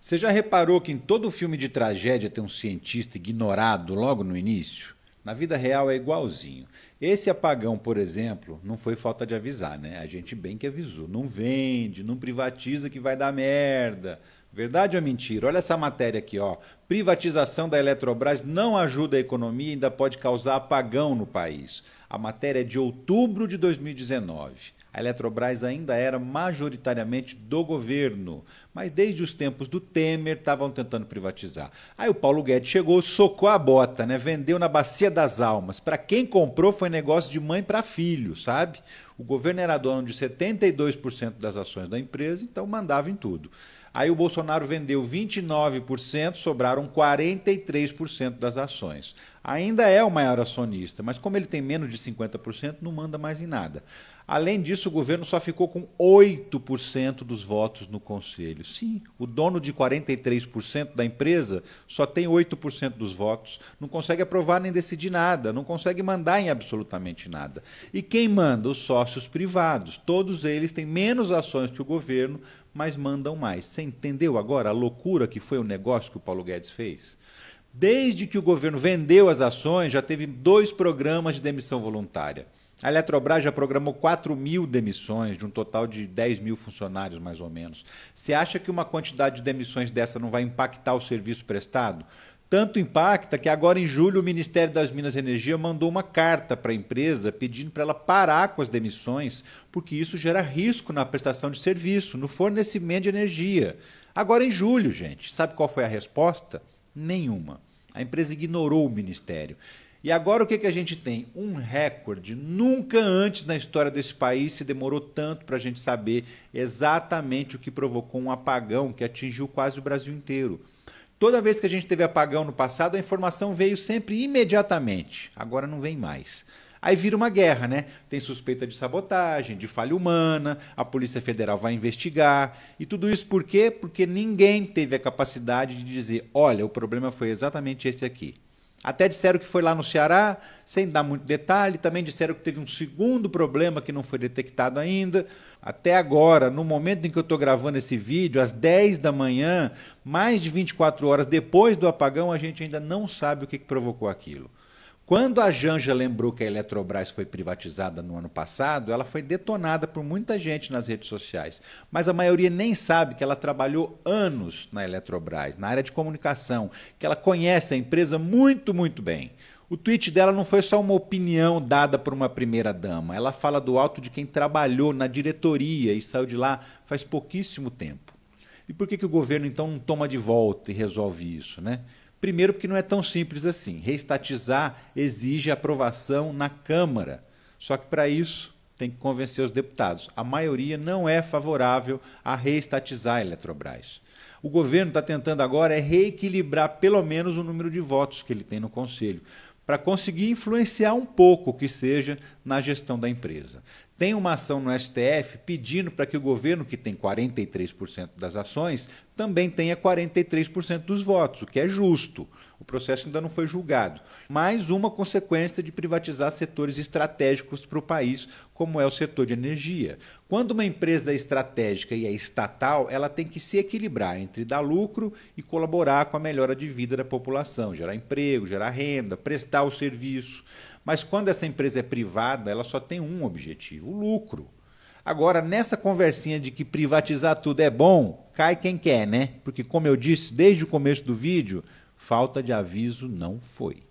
Você já reparou que em todo filme de tragédia tem um cientista ignorado logo no início? Na vida real é igualzinho. Esse apagão, por exemplo, não foi falta de avisar, né? A gente bem que avisou. Não vende, não privatiza que vai dar merda. Verdade ou mentira? Olha essa matéria aqui, ó. Privatização da Eletrobras não ajuda a economia e ainda pode causar apagão no país. A matéria é de outubro de 2019. A Eletrobras ainda era majoritariamente do governo, mas desde os tempos do Temer estavam tentando privatizar. Aí o Paulo Guedes chegou, socou a bota, né? Vendeu na Bacia das Almas. Para quem comprou foi negócio de mãe para filho, sabe? O governo era dono de 72% das ações da empresa, então mandava em tudo. Aí o Bolsonaro vendeu 29%, sobraram 43% das ações ainda é o maior acionista, mas como ele tem menos de 50%, não manda mais em nada. Além disso, o governo só ficou com 8% dos votos no conselho. Sim, o dono de 43% da empresa só tem 8% dos votos, não consegue aprovar nem decidir nada, não consegue mandar em absolutamente nada. E quem manda? Os sócios privados. Todos eles têm menos ações que o governo, mas mandam mais. Você entendeu agora a loucura que foi o negócio que o Paulo Guedes fez? Desde que o governo vendeu as ações, já teve dois programas de demissão voluntária. A Eletrobras já programou 4 mil demissões, de um total de 10 mil funcionários, mais ou menos. Você acha que uma quantidade de demissões dessa não vai impactar o serviço prestado? Tanto impacta que agora em julho o Ministério das Minas e Energia mandou uma carta para a empresa pedindo para ela parar com as demissões, porque isso gera risco na prestação de serviço, no fornecimento de energia. Agora em julho, gente, sabe qual foi a resposta? nenhuma. A empresa ignorou o ministério. E agora o que, que a gente tem? Um recorde. Nunca antes na história desse país se demorou tanto para a gente saber exatamente o que provocou um apagão que atingiu quase o Brasil inteiro. Toda vez que a gente teve apagão no passado, a informação veio sempre imediatamente. Agora não vem mais. Aí vira uma guerra, né? Tem suspeita de sabotagem, de falha humana, a Polícia Federal vai investigar. E tudo isso por quê? Porque ninguém teve a capacidade de dizer: olha, o problema foi exatamente esse aqui. Até disseram que foi lá no Ceará, sem dar muito detalhe. Também disseram que teve um segundo problema que não foi detectado ainda. Até agora, no momento em que eu estou gravando esse vídeo, às 10 da manhã, mais de 24 horas depois do apagão, a gente ainda não sabe o que, que provocou aquilo. Quando a Janja lembrou que a Eletrobras foi privatizada no ano passado, ela foi detonada por muita gente nas redes sociais. Mas a maioria nem sabe que ela trabalhou anos na Eletrobras, na área de comunicação, que ela conhece a empresa muito, muito bem. O tweet dela não foi só uma opinião dada por uma primeira dama. Ela fala do alto de quem trabalhou na diretoria e saiu de lá faz pouquíssimo tempo. E por que, que o governo então não toma de volta e resolve isso, né? Primeiro, porque não é tão simples assim. Reestatizar exige aprovação na Câmara. Só que para isso tem que convencer os deputados. A maioria não é favorável a reestatizar a Eletrobras. O governo está tentando agora é reequilibrar pelo menos o número de votos que ele tem no Conselho, para conseguir influenciar um pouco que seja na gestão da empresa tem uma ação no STF pedindo para que o governo, que tem 43% das ações, também tenha 43% dos votos, o que é justo. O processo ainda não foi julgado. Mais uma consequência de privatizar setores estratégicos para o país, como é o setor de energia. Quando uma empresa é estratégica e é estatal, ela tem que se equilibrar entre dar lucro e colaborar com a melhora de vida da população, gerar emprego, gerar renda, prestar o serviço. Mas quando essa empresa é privada, ela só tem um objetivo: o lucro. Agora, nessa conversinha de que privatizar tudo é bom, cai quem quer, né? Porque, como eu disse desde o começo do vídeo, falta de aviso não foi.